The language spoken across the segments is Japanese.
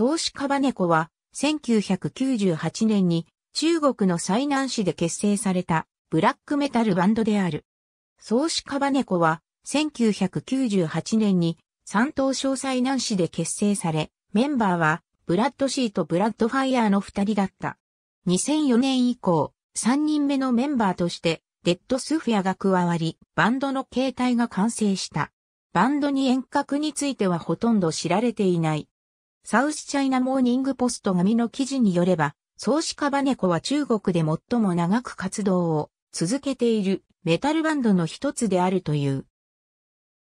創始カバネコは、1998年に中国の最南市で結成されたブラックメタルバンドである。創始カバネコは、1998年に山東省最南市で結成され、メンバーは、ブラッドシーとブラッドファイヤーの二人だった。2004年以降、3人目のメンバーとして、デッドスフィアが加わり、バンドの形態が完成した。バンドに遠隔についてはほとんど知られていない。サウスチャイナモーニングポスト紙の記事によれば、ソウシカバネコは中国で最も長く活動を続けているメタルバンドの一つであるという。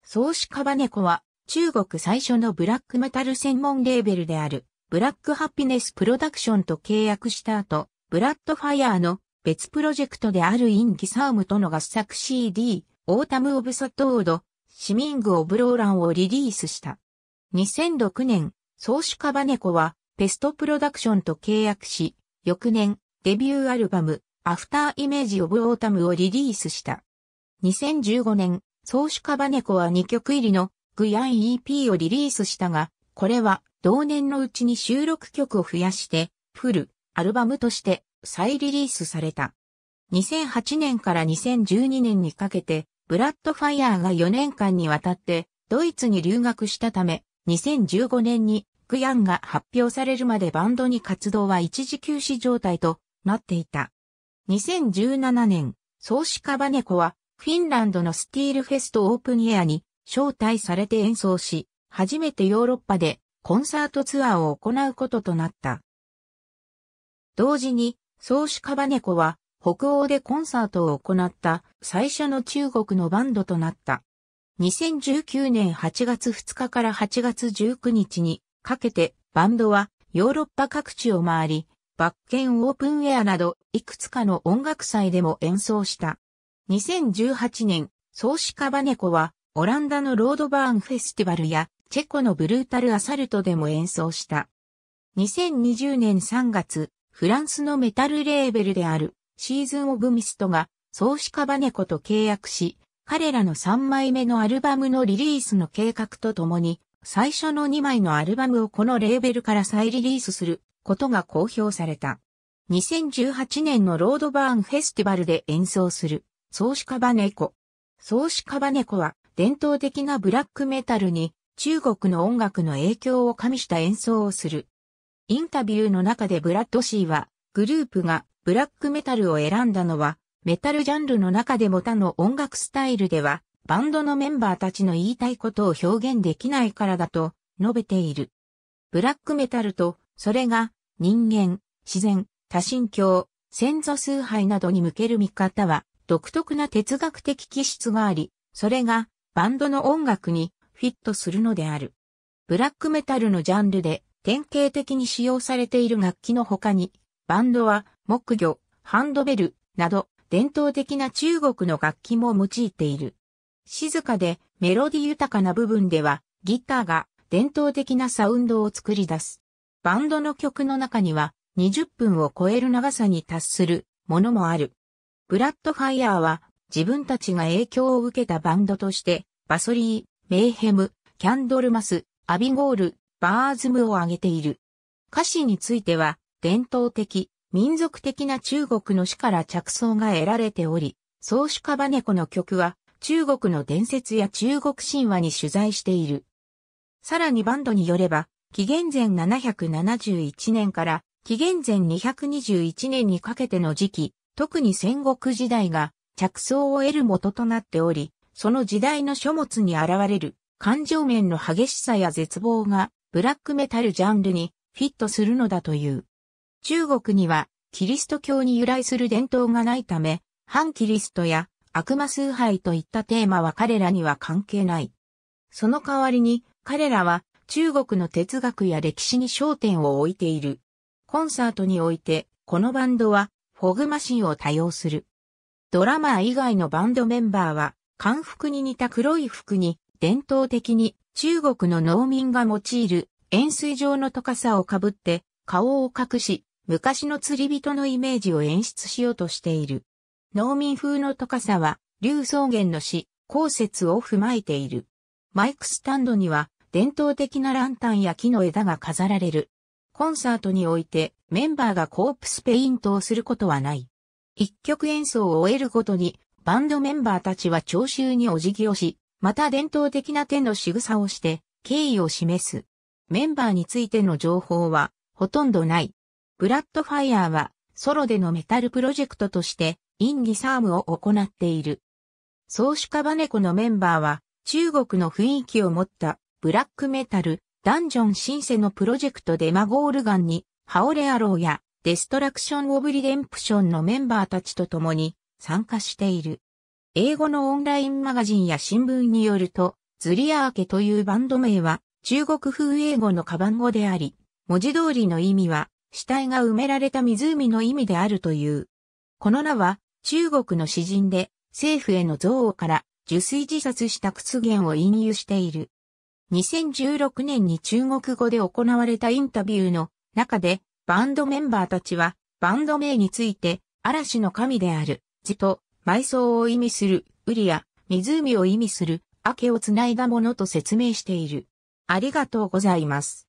ソウシカバネコは中国最初のブラックメタル専門レーベルであるブラックハピネスプロダクションと契約した後、ブラッドファイヤーの別プロジェクトであるインギサームとの合作 CD、オータム・オブ・サトード、シミング・オブ・ローランをリリースした。2006年、総主カバネコは、ペストプロダクションと契約し、翌年、デビューアルバム、アフターイメージオブオータムをリリースした。2015年、総主カバネコは2曲入りのグヤン EP をリリースしたが、これは同年のうちに収録曲を増やして、フル、アルバムとして再リリースされた。2008年から2012年にかけて、ブラッドファイヤーが4年間にわたって、ドイツに留学したため、2015年にグヤンが発表されるまでバンドに活動は一時休止状態となっていた。2017年、創始カバネコはフィンランドのスティールフェストオープンエアに招待されて演奏し、初めてヨーロッパでコンサートツアーを行うこととなった。同時に、創始カバネコは北欧でコンサートを行った最初の中国のバンドとなった。2019年8月2日から8月19日にかけてバンドはヨーロッパ各地を回り、バッケンオープンエアなどいくつかの音楽祭でも演奏した。2018年、創始カバネコはオランダのロードバーンフェスティバルやチェコのブルータルアサルトでも演奏した。2020年3月、フランスのメタルレーベルであるシーズンオブミストが創始カバネコと契約し、彼らの3枚目のアルバムのリリースの計画とともに、最初の2枚のアルバムをこのレーベルから再リリースすることが公表された。2018年のロードバーンフェスティバルで演奏する、ソーシカバネコ。ソーシカバネコは伝統的なブラックメタルに中国の音楽の影響を加味した演奏をする。インタビューの中でブラッドシーは、グループがブラックメタルを選んだのはメタルジャンルの中でも他の音楽スタイルでは、バンドのメンバーたちの言いたいことを表現できないからだと述べている。ブラックメタルと、それが人間、自然、多神教、先祖崇拝などに向ける見方は独特な哲学的気質があり、それがバンドの音楽にフィットするのである。ブラックメタルのジャンルで典型的に使用されている楽器の他に、バンドは木魚、ハンドベルなど伝統的な中国の楽器も用いている。静かでメロディ豊かな部分では、ギターが伝統的なサウンドを作り出す。バンドの曲の中には20分を超える長さに達するものもある。ブラッドファイヤーは自分たちが影響を受けたバンドとして、バソリー、メイヘム、キャンドルマス、アビゴール、バーズムを挙げている。歌詞については、伝統的、民族的な中国の詩から着想が得られており、宗主カバネコの曲は中国の伝説や中国神話に取材している。さらにバンドによれば、紀元前771年から紀元前221年にかけての時期、特に戦国時代が着想を得る元となっており、その時代の書物に現れる感情面の激しさや絶望がブラックメタルジャンルにフィットするのだという。中国にはキリスト教に由来する伝統がないため、反キリストや悪魔崇拝といったテーマは彼らには関係ない。その代わりに彼らは中国の哲学や歴史に焦点を置いている。コンサートにおいてこのバンドはフォグマシンを多用する。ドラマー以外のバンドメンバーは漢服に似た黒い服に伝統的に中国の農民が用いる円錐状の高さをかぶって顔を隠し昔の釣り人のイメージを演出しようとしている。農民風の高さは、竜草原の詩、公説を踏まえている。マイクスタンドには、伝統的なランタンや木の枝が飾られる。コンサートにおいて、メンバーがコープスペイントをすることはない。一曲演奏を終えるごとに、バンドメンバーたちは聴衆にお辞儀をし、また伝統的な手の仕草をして、敬意を示す。メンバーについての情報は、ほとんどない。ブラッドファイヤーはソロでのメタルプロジェクトとしてインギサームを行っている。創始カバネコのメンバーは中国の雰囲気を持ったブラックメタル、ダンジョンシンセのプロジェクトでマゴールガンにハオレアローやデストラクション・オブ・リデンプションのメンバーたちと共に参加している。英語のオンラインマガジンや新聞によると、ズリアーケというバンド名は中国風英語のカバン語であり、文字通りの意味は死体が埋められた湖の意味であるという。この名は、中国の詩人で、政府への憎悪から、受水自殺した屈原を引用している。2016年に中国語で行われたインタビューの中で、バンドメンバーたちは、バンド名について、嵐の神である、地と、埋葬を意味する、ウリや、湖を意味する、明けをつないだものと説明している。ありがとうございます。